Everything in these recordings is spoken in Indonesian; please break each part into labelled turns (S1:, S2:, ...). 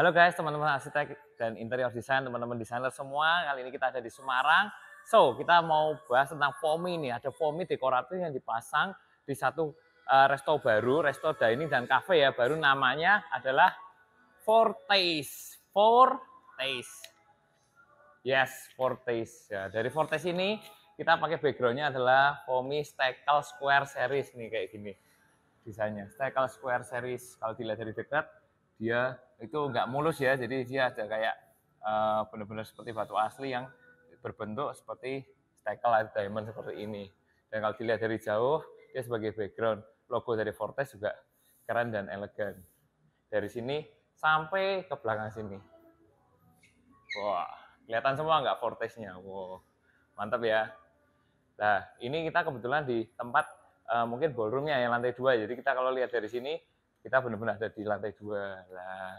S1: Halo guys, teman-teman arsitek dan interior design, teman-teman desainer semua. Kali ini kita ada di Semarang. So, kita mau bahas tentang FOMI ini. Ada FOMI dekoratif yang dipasang di satu eh, resto baru, resto dining dan cafe ya. Baru namanya adalah four Taste. Yes, Taste. Ya, dari Taste ini kita pakai backgroundnya adalah FOMI stackle square series nih kayak gini. Desainnya stackle square series. Kalau dilihat dari dekat, dia itu nggak mulus ya, jadi dia ada kayak uh, eh, benar-benar seperti batu asli yang berbentuk seperti stekel atau diamond seperti ini. Dan kalau dilihat dari jauh, dia sebagai background. Logo dari Fortes juga keren dan elegan. Dari sini sampai ke belakang sini. Wah, kelihatan semua nggak Fortesnya? Wow, mantap ya. Nah, ini kita kebetulan di tempat uh, mungkin ballroomnya yang lantai dua. Jadi kita kalau lihat dari sini, kita benar-benar ada di lantai dua. Lah,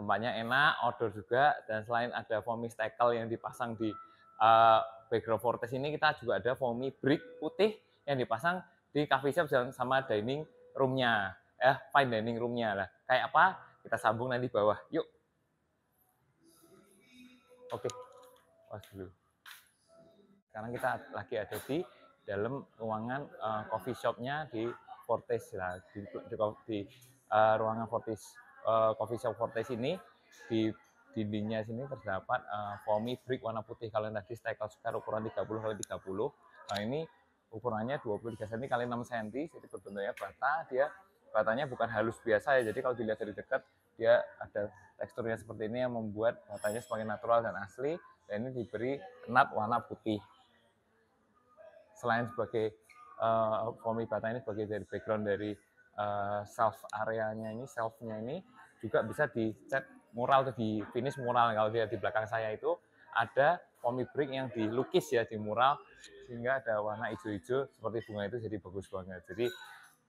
S1: tempatnya enak, outdoor juga, dan selain ada foamy stackle yang dipasang di uh, background fortress ini, kita juga ada foamy brick putih yang dipasang di coffee shop sama dining roomnya, eh fine dining roomnya lah. Kayak apa? Kita sambung nanti bawah. Yuk. Oke, pause dulu. Sekarang kita lagi ada di dalam ruangan uh, coffee shopnya di Fortis lah, di, di, di uh, ruangan Fortis uh, coffee shop Forte sini di dindingnya sini terdapat uh, foamy brick warna putih kalian tadi stekel sekitar ukuran 30 kali 30 nah ini ukurannya 23 cm kali 6 cm jadi berbentuknya bata dia batanya bukan halus biasa ya jadi kalau dilihat dari dekat dia ada teksturnya seperti ini yang membuat batanya semakin natural dan asli dan ini diberi nat warna putih selain sebagai uh, foamy bata ini sebagai dari background dari Eh, self areanya ini, selfnya ini juga bisa dicat mural atau di finish mural. Kalau dia di belakang saya itu ada pomi brick yang dilukis ya di mural sehingga ada warna hijau-hijau seperti bunga itu jadi bagus banget. Jadi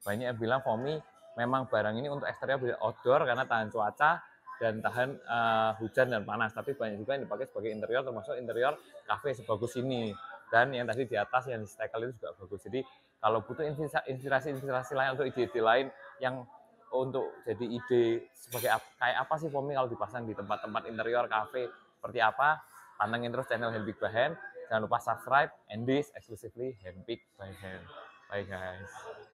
S1: banyak yang bilang foamy memang barang ini untuk eksterior bisa outdoor karena tahan cuaca dan tahan uh, hujan dan panas tapi banyak juga yang dipakai sebagai interior termasuk interior cafe sebagus ini dan yang tadi di atas yang di stekel itu juga bagus jadi kalau butuh inspirasi-inspirasi lain untuk ide-ide lain yang untuk jadi ide sebagai kayak apa sih foaming kalau dipasang di tempat-tempat interior, kafe, seperti apa, pantengin terus channel Hempik by Hand. Jangan lupa subscribe and this exclusively Hempik by Hand. Bye guys.